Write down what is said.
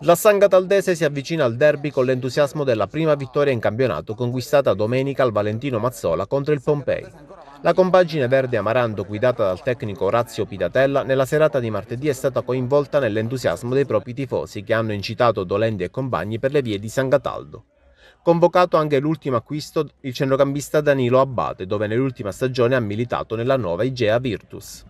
La Sanga Taldese si avvicina al derby con l'entusiasmo della prima vittoria in campionato conquistata domenica al Valentino Mazzola contro il Pompei. La compagine verde amaranto guidata dal tecnico Orazio Pidatella nella serata di martedì è stata coinvolta nell'entusiasmo dei propri tifosi che hanno incitato Dolendi e compagni per le vie di San Cataldo. Convocato anche l'ultimo acquisto il centrocampista Danilo Abbate dove nell'ultima stagione ha militato nella nuova Igea Virtus.